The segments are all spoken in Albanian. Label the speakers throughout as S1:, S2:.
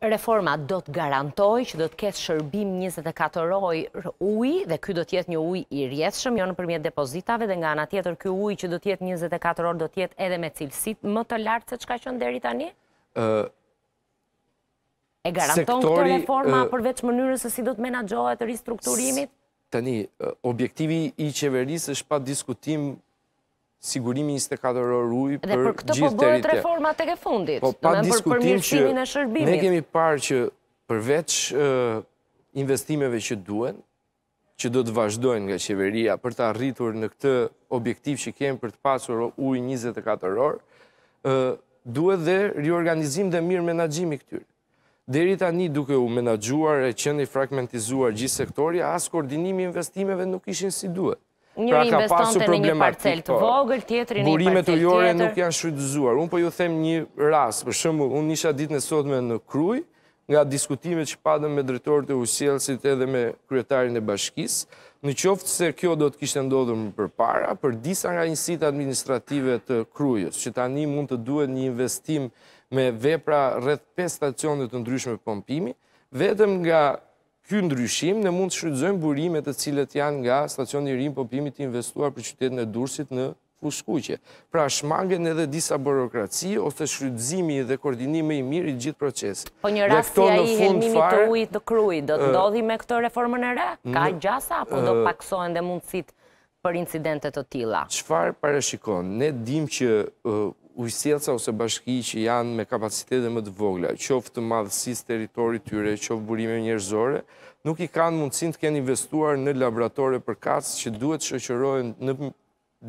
S1: Reforma do të garantoj që do të ketë shërbim 24 orë uj dhe kjo do tjetë një uj i rjeshëm, jo në përmjet depozitave dhe nga nga tjetër kjo uj që do tjetë 24 orë do tjetë edhe me cilësit më të lartë se qka që në deri tani? E garanton këtë reforma përveç mënyrës e si do të menagjohet ristrukturimit?
S2: Tani, objektivi i qeverisë është pa diskutim sigurimi 24 orë ujë për gjithë të rritë. Dhe për këtë po bëhet reformat
S1: e ke fundit, po, në mërë për mirësimin e shërbimit. Ne kemi
S2: parë që përveç investimeve që duen, që do të vazhdojnë nga qeveria për të arritur në këtë objektiv që kemë për të pasur ujë 24 orë, duhet dhe riorganizim dhe mirë menagjimi këtyrë. Deri tani një duke u menagjuar e qëni fragmentizuar gjithë sektoria, asë koordinimi investimeve nuk ishin si duhet. Njëri investante pra, në një parcel të po.
S1: vogël, tjetëri në një parcel tjetër. Burimet të jore nuk
S2: janë shfrytëzuar. Unë po ju them një ras, për shumë, unë isha ditë në sotme në kruj, nga diskutimet që padëm me dretorët e usielësit edhe me kryetarin e bashkis, në qoftë se kjo do të kishtë ndodhur më për para, për disa nga njësit administrative të krujës, që tani mund të duhet një investim me vepra rreth 5 stacionet të ndryshme pëmpimi, vetëm nga Ky ndryshim ne mund të shrydzojmë burimet të cilët janë nga stacion i rinë popimit të investuar për qytetin e dursit në fushkuqje. Pra shmangen edhe disa burokraci ose shrydzimi dhe koordinimi i mirë i gjithë proces. Po një rastja i helmimi të
S1: ujit të kruj, do të ndodhi me këto reformën e re? Ka gjasa apo do paksojnë dhe mundësit për incidentet të tila.
S2: Qëfar parashikon, shikon? Ne dim që ujselca ose bashki që janë me kapacitet dhe më të vogla, qoftë të madhësis teritori tyre, qoftë burime njërzore, nuk i kanë mundësin të kenë investuar në laboratore për kacë që duhet shëqërojnë në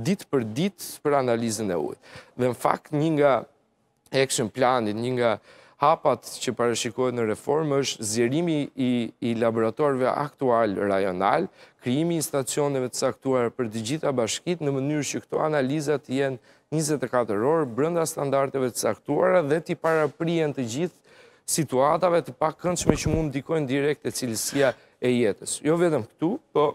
S2: ditë për ditë për analizën e ujtë. Dhe në fakt, një nga action planit, një nga hapat që parashikohet në reformë është zjerimi i laboratorve aktual rajonal, krijimi i stacioneve të saktuar për të gjitha bashkit në mënyrë që këto analizat jenë 24 orë brënda standarteve të saktuar dhe të i paraprien të gjithë situatave të pak këndshme që mund dikojnë direkt e cilësia e jetës. Jo vedem këtu, po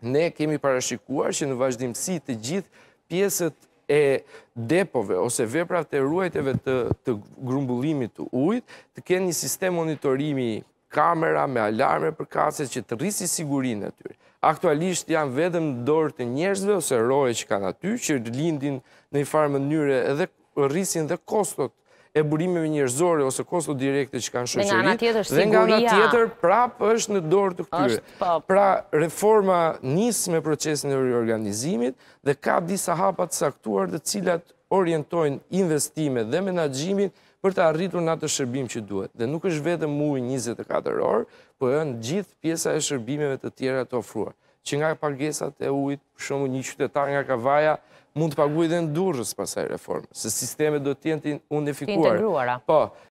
S2: ne kemi parashikuar që në vazhdimësi të gjithë pjesët e depove ose veprave të ruajtjeve të të grumbullimit të ujit të kenë një sistem monitorimi kamera me alarme për kaset që të rrisë sigurinë aty. Aktualisht janë vetëm dorë të njerëzve ose roje që kanë aty që lindin në një farë mënyre edhe rrisin dhe kostot e burimeve njërzore ose kosto direkte që kanë shëqërit, dhe nga nga tjetër prap është në dorë të këtyre. Po. Pra, reforma njësë me procesin e reorganizimit dhe ka disa hapat saktuar dhe cilat orientojnë investime dhe menagjimin për të arritur në atë shërbim që duhet. Dhe nuk është vetë mui 24 orë, për po e në gjithë pjesa e shërbimeve të tjera të ofruar. Që nga pagesat e ujtë, shumë një qytetar nga kavaja, mund të paguaj dhe në durës pasaj reformë, se sistemet do të tjenë të unifikuar. Të integruara. Po,